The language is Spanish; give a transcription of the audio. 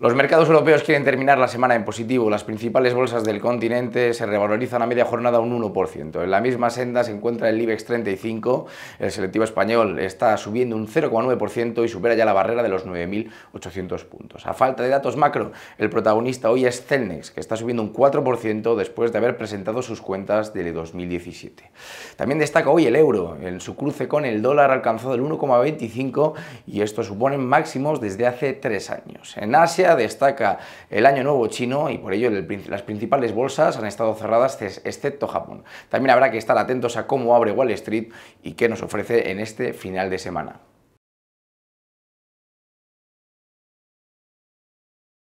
Los mercados europeos quieren terminar la semana en positivo. Las principales bolsas del continente se revalorizan a media jornada un 1%. En la misma senda se encuentra el IBEX 35. El selectivo español está subiendo un 0,9% y supera ya la barrera de los 9.800 puntos. A falta de datos macro, el protagonista hoy es Celnex, que está subiendo un 4% después de haber presentado sus cuentas de 2017. También destaca hoy el euro. En su cruce con el dólar alcanzó alcanzado el 1,25 y esto supone máximos desde hace tres años. En Asia, destaca el año nuevo chino y por ello las principales bolsas han estado cerradas excepto Japón. También habrá que estar atentos a cómo abre Wall Street y qué nos ofrece en este final de semana.